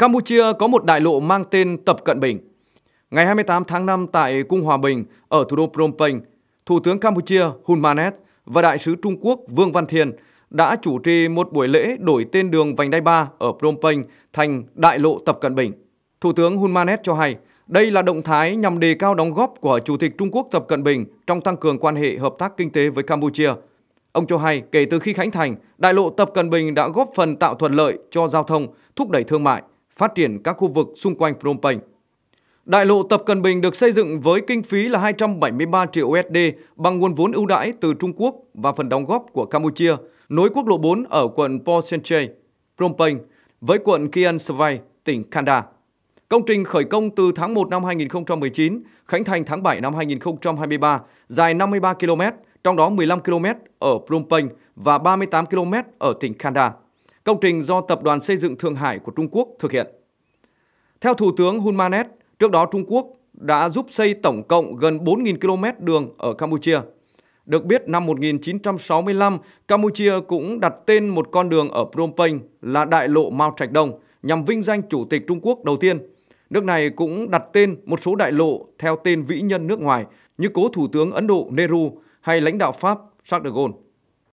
Campuchia có một đại lộ mang tên Tập Cận Bình. Ngày 28 tháng 5 tại Cung Hòa Bình ở thủ đô Phnom Penh, Thủ tướng Campuchia Hun Manet và Đại sứ Trung Quốc Vương Văn Thiên đã chủ trì một buổi lễ đổi tên đường vành đai ba ở Phnom Penh thành Đại lộ Tập Cận Bình. Thủ tướng Hun Manet cho hay đây là động thái nhằm đề cao đóng góp của Chủ tịch Trung Quốc Tập Cận Bình trong tăng cường quan hệ hợp tác kinh tế với Campuchia. Ông cho hay kể từ khi khánh thành, đại lộ Tập Cận Bình đã góp phần tạo thuận lợi cho giao thông, thúc đẩy thương mại, phát triển các khu vực xung quanh Phnom Penh. Đại lộ Tập Cận Bình được xây dựng với kinh phí là 273 triệu USD bằng nguồn vốn ưu đãi từ Trung Quốc và phần đóng góp của Campuchia, nối quốc lộ 4 ở quận Posenche, Phnom Penh với quận Kian Svai, tỉnh Kanda. Công trình khởi công từ tháng 1 năm 2019, khánh thành tháng 7 năm 2023, dài 53 km, trong đó 15 km ở Phnom Penh và 38 km ở tỉnh Kanda công trình do Tập đoàn Xây dựng Thượng Hải của Trung Quốc thực hiện. Theo Thủ tướng Hun Manet, trước đó Trung Quốc đã giúp xây tổng cộng gần 4.000 km đường ở Campuchia. Được biết, năm 1965, Campuchia cũng đặt tên một con đường ở Phnom Penh là Đại lộ Mao Trạch Đông nhằm vinh danh Chủ tịch Trung Quốc đầu tiên. Nước này cũng đặt tên một số đại lộ theo tên vĩ nhân nước ngoài như cố Thủ tướng Ấn Độ Nehru hay lãnh đạo Pháp Charles de Gaulle.